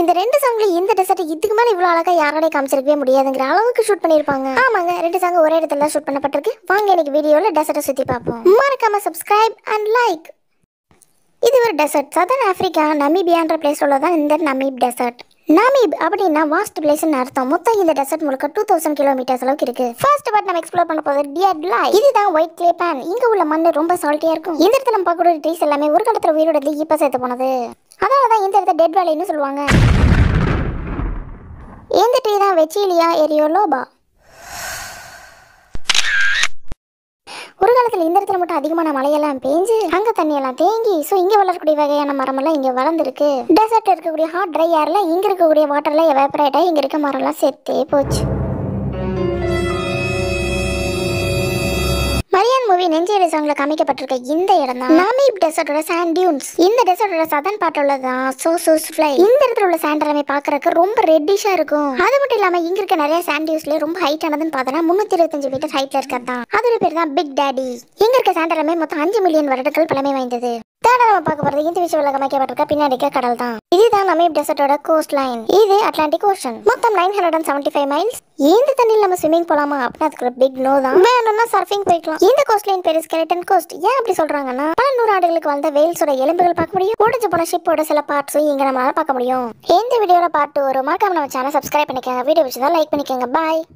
இந்த ரெண்டு சாங்ல இந்த டெசர்ட் இதுக்கு மேலே இவ்வளோ அழகாக யாரோட காமிச்சிருக்கவே முடியாதுங்கிற அளவுக்கு ஷூட் பண்ணியிருப்பாங்க ஆமாங்க ரெண்டு சாங் ஒரே இடத்துல ஷூட் பண்ணப்பட்டிருக்கு வாங்க இன்னைக்கு வீடியோவில் டெசர்ட் சுத்தி பார்ப்போம் மறக்காம சப்ஸ்கிரைப் அண்ட் லைக் இது ஒரு டெசர்ட் சதன் ஆஃப்ரிக்கா நமீபியான்ற பிளேஸ் உள்ளதான் இந்த நமீப் டெசர்ட் நமீப் அப்படின்னா வாஸ்ட் பிளேஸ்னு அர்த்தம் மொத்தம் இந்த டெசர்ட் முழுக்க டூ தௌசண்ட் கிலோமீட்டர்ஸ் அளவுக்கு இருக்கு ஃபர்ஸ்ட் பட் நம்ம எக்ஸ்ப்ளோர் பண்ண போது டியர் லாய் இதுதான் ஒயிட் கிளே பேன் இங்க உள்ள மண் ரொம்ப சால்ட்டியா இருக்கும் இந்த இடத்துல நம்ம பார்க்கக்கூடிய ட்ரீஸ் எல்லாமே ஒரு காலத்துல உயிரோட இப்ப சேர்த்து போனது அதனாலதான் இந்த இடத்த டெட் வேலைன்னு சொல்லுவாங்க எந்த ட்ரீ தான் வெச்சிலியா லோபா ஒரு காலத்தில் இந்த இடத்துல மட்டும் அதிகமான மலையெல்லாம் பேஞ்சு அங்கே தண்ணியெல்லாம் தேங்கி ஸோ இங்கே வளரக்கூடிய வகையான மரமெல்லாம் இங்கே வளர்ந்துருக்கு டெசர்ட் இருக்கக்கூடிய ஹாட் ட்ரை ஏரில் இங்கே இருக்கக்கூடிய வாட்டரில் எவாபரேட்டாக இங்கே இருக்க மரம்லாம் செத்தே போச்சு என்ஜிஆர் சாங்ல காமிக்கப்பட்டிருக்க இந்த இடம் தான் நாமீப் டெசர்ட்டோட சாண்ட் டியூன்ஸ் இந்த டெசர்ட்டோட சதன் பாட்டோட தான் சோ சூஸ் ஃப்ளை இந்த இடத்துல உள்ள சாண்ட் எல்லாமே பாக்குறதுக்கு ரொம்ப ரெட்டிஷா இருக்கும் அது மட்டும் இல்லாம இங்க இருக்க நிறைய சாண்ட் டியூன்ஸ்ல ரொம்ப ஹைட் ஆனதுன்னு பார்த்தோம்னா முன்னூத்தி இருபத்தஞ்சு மீட்டர் ஹைட்ல இருக்கிறது தான் அதோட பேர் தான் பிக் டேடி இங்க இருக்க சாண்ட் எல்லாமே மொத்தம் அஞ்சு மில்லியன் வருடங்கள் பழமை வாய்ந்தது கனடா நம்ம பார்க்க போகிறது இந்த விஷயம் விளக்கமாக்கப்பட்டிருக்க பின்னாடிக்க கடல் கடல்தான் இதுதான் நம்ம டெசர்ட்டோட கோஸ்ட் லைன் இது அட்லாண்டிக் ஓஷன் மொத்தம் nine hundred and seventy five miles இந்த தண்ணியில் நம்ம ஸ்விமிங் போலாமா அப்படின்னா அதுக்கு பிக் நோ தான் வேணும்னா சர்ஃபிங் போய்க்கலாம் இந்த கோஸ்ட் லைன் பேரு ஸ்கெலட்டன் கோஸ்ட் ஏன் அப்படி சொல்றாங்கன்னா பல நூறு ஆண்டுகளுக்கு வாழ்ந்த வேல்ஸோட எலும்புகள் பார்க்க முடியும் உடஞ்சு போன ஷிப்போட சில பார்ட்ஸும் இங்க நம்மளால பார்க்க முடியும் இந்த வீடியோட பார்ட் ஒரு மறக்காம நம்ம சேனல் சப்ஸ்கிரைப் பண்ணிக்கோங்க வீடியோ பிடிச்சதா லைக் பண்ணிக்கோங்க பாய்